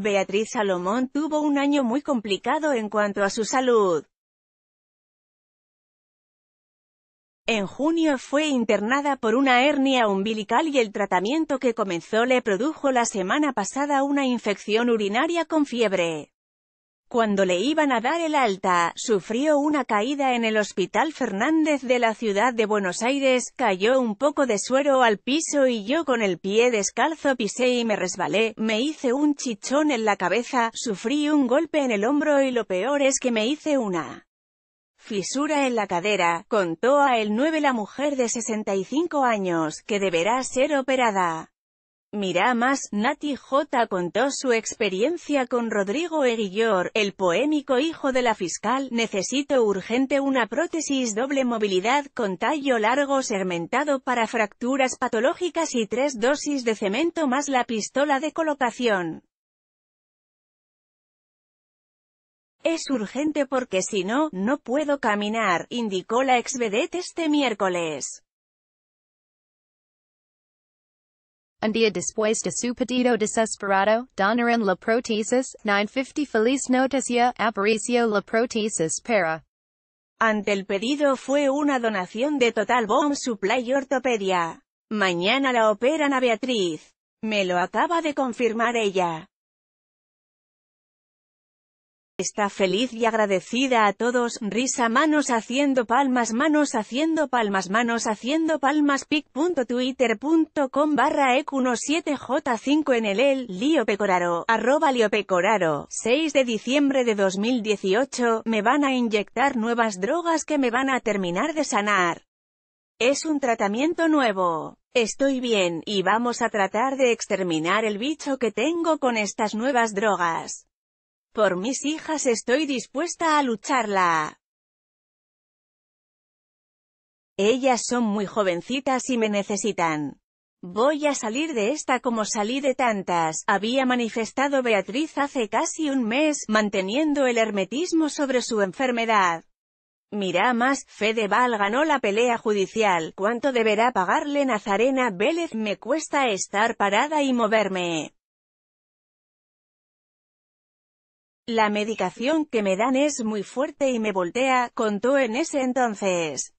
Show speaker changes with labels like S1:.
S1: Beatriz Salomón tuvo un año muy complicado en cuanto a su salud. En junio fue internada por una hernia umbilical y el tratamiento que comenzó le produjo la semana pasada una infección urinaria con fiebre. Cuando le iban a dar el alta, sufrió una caída en el Hospital Fernández de la ciudad de Buenos Aires, cayó un poco de suero al piso y yo con el pie descalzo pisé y me resbalé, me hice un chichón en la cabeza, sufrí un golpe en el hombro y lo peor es que me hice una fisura en la cadera, contó a El 9 la mujer de 65 años, que deberá ser operada. Mira más, Nati J contó su experiencia con Rodrigo Eguillor, el poémico hijo de la fiscal. Necesito urgente una prótesis doble movilidad con tallo largo segmentado para fracturas patológicas y tres dosis de cemento más la pistola de colocación. Es urgente porque si no, no puedo caminar, indicó la ex este miércoles. Un día después de su pedido desesperado, donaron la prótesis, 950 feliz noticia, apareció la prótesis para. Ante el pedido fue una donación de Total Bone Supply Ortopedia. Mañana la operan a Beatriz. Me lo acaba de confirmar ella. Está feliz y agradecida a todos, risa manos haciendo palmas manos haciendo palmas manos haciendo palmas pic.twitter.com barra ec17j5 en el Lío Pecoraro, arroba Pecoraro, 6 de diciembre de 2018, me van a inyectar nuevas drogas que me van a terminar de sanar. Es un tratamiento nuevo. Estoy bien, y vamos a tratar de exterminar el bicho que tengo con estas nuevas drogas. Por mis hijas estoy dispuesta a lucharla. Ellas son muy jovencitas y me necesitan. Voy a salir de esta como salí de tantas, había manifestado Beatriz hace casi un mes, manteniendo el hermetismo sobre su enfermedad. Mirá más, Val ganó la pelea judicial, ¿cuánto deberá pagarle Nazarena Vélez? Me cuesta estar parada y moverme. La medicación que me dan es muy fuerte y me voltea, contó en ese entonces.